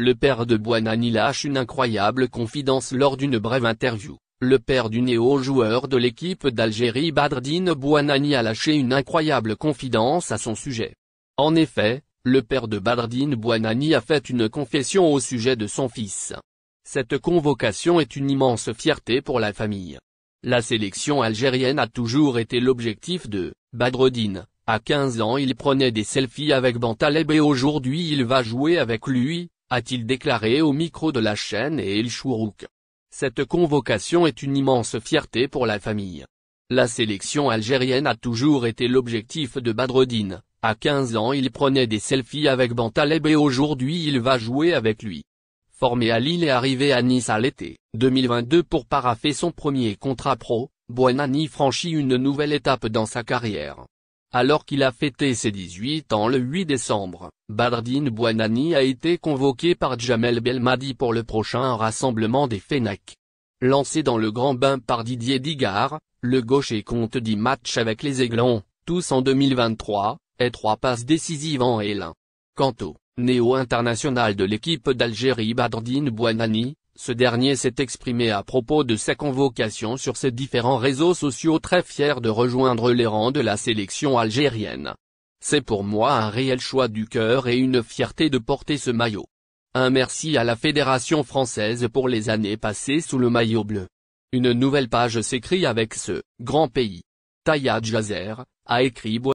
Le père de Buanani lâche une incroyable confidence lors d'une brève interview. Le père du néo-joueur de l'équipe d'Algérie Badrdine Bouanani a lâché une incroyable confidence à son sujet. En effet, le père de Badrdine Bouanani a fait une confession au sujet de son fils. Cette convocation est une immense fierté pour la famille. La sélection algérienne a toujours été l'objectif de Badreddine. À 15 ans il prenait des selfies avec Bantaleb et aujourd'hui il va jouer avec lui, a-t-il déclaré au micro de la chaîne et il Chourouk. Cette convocation est une immense fierté pour la famille. La sélection algérienne a toujours été l'objectif de Badreddine, à 15 ans il prenait des selfies avec Bantaleb et aujourd'hui il va jouer avec lui. Formé à Lille et arrivé à Nice à l'été 2022 pour paraffer son premier contrat pro, Buenani franchit une nouvelle étape dans sa carrière. Alors qu'il a fêté ses 18 ans le 8 décembre, Badrdine Bouanani a été convoqué par Jamel Belmadi pour le prochain rassemblement des Fennecs. Lancé dans le grand bain par Didier Digard, le gaucher compte dix matchs avec les Aiglons, tous en 2023, et trois passes décisives en L1. Quant au néo-international de l'équipe d'Algérie Badrdine Bouanani, ce dernier s'est exprimé à propos de sa convocation sur ses différents réseaux sociaux très fier de rejoindre les rangs de la sélection algérienne. C'est pour moi un réel choix du cœur et une fierté de porter ce maillot. Un merci à la Fédération française pour les années passées sous le maillot bleu. Une nouvelle page s'écrit avec ce « grand pays ». Taya Jazer, a écrit